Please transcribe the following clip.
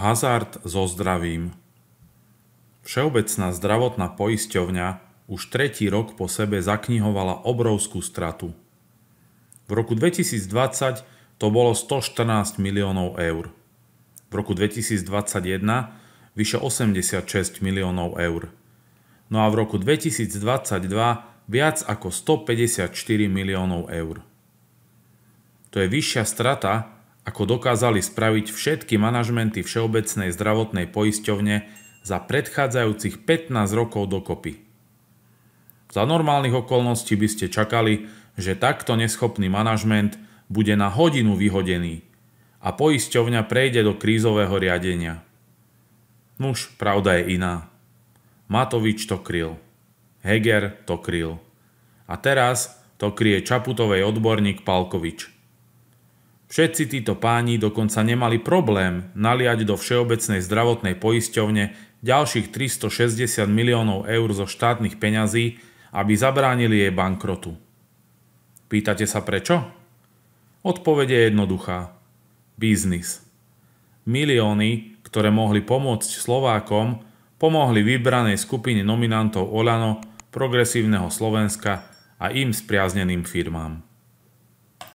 Hazard so zdravím Všeobecná zdravotná poisťovňa už tretí rok po sebe zaknihovala obrovskú stratu. V roku 2020 to bolo 114 miliónov eur. V roku 2021 vyše 86 miliónov eur. No a v roku 2022 viac ako 154 miliónov eur. To je vyššia strata, ako dokázali spraviť všetky manažmenty Všeobecnej zdravotnej poisťovne za predchádzajúcich 15 rokov dokopy. Za normálnych okolností by ste čakali, že takto neschopný manažment bude na hodinu vyhodený a poisťovňa prejde do krízového riadenia. Nuž, pravda je iná. Matovič to kryl. Heger to kryl. A teraz to kryje Čaputovej odborník Palkovič. Všetci títo páni dokonca nemali problém naliať do Všeobecnej zdravotnej poisťovne ďalších 360 miliónov eur zo štátnych peňazí, aby zabránili jej bankrotu. Pýtate sa prečo? Odpovede je jednoduchá. Biznis. Milióny, ktoré mohli pomôcť Slovákom, pomohli vybranej skupine nominantov Olano, Progresívneho Slovenska a im spriazneným firmám.